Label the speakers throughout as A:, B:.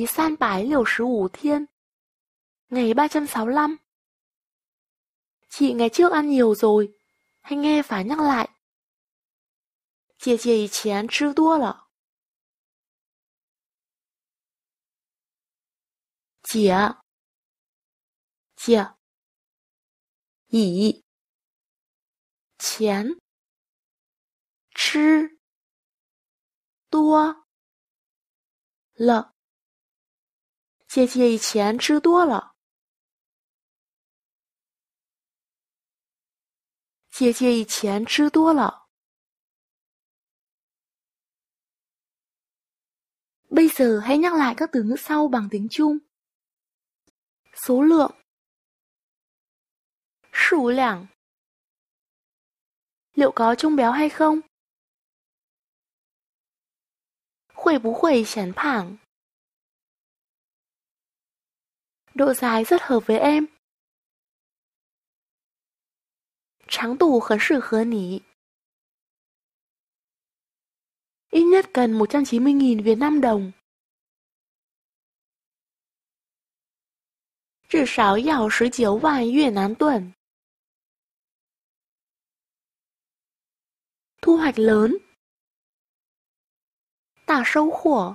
A: 第三百六十五 thiên Ngày 365 Chị ngày trước ăn nhiều rồi, hãy nghe phải nhắc lại. Chị chị chị 以前吃多了。姐，姐，以前吃多了。姐姐以前吃多了姐姐以前吃多了。Bây giờ hãy nhắc lại các từ ngữ sau bằng tiếng Trung. Số lượng Sủ lẻng Liệu có trông béo hay không? Huệ bú huệ sản phẳng độ dài rất hợp với em. Tráng tủ bạn.ít nhất cần 190.000 Việt Nam đồng. Trừ sáu giàu sứ chiếu vài Việt Nam tuần. Thu hoạch lớn. Tả sâu khổ.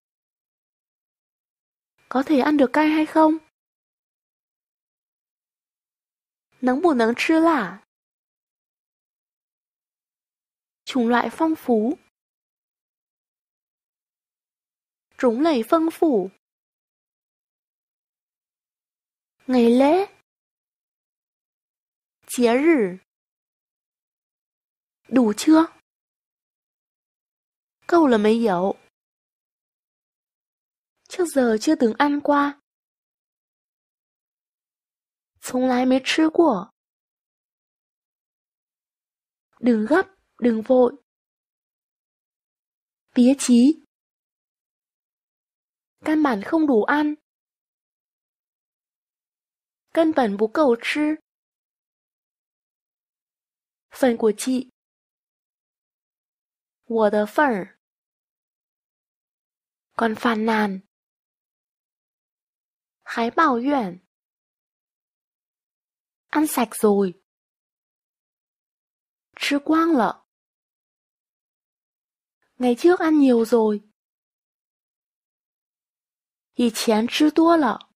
A: có thể ăn được cay hay không? là? Chủng loại phong phú. Chủng lầy phân phủ. Ngày lễ. Chế rử. Đủ chưa? Câu là mấy dậu trước giờ chưa từng ăn qua. 从来没吃过。Đừng gấp, đừng vội. Tía chí. Căn bản không đủ ăn. Căn bản bú cầu chứ. Phần của chị. còn phàn nàn. 还抱怨 ăn sạch rồi, rồi 吃光了 ngày trước ăn nhiều rồi 以前吃多了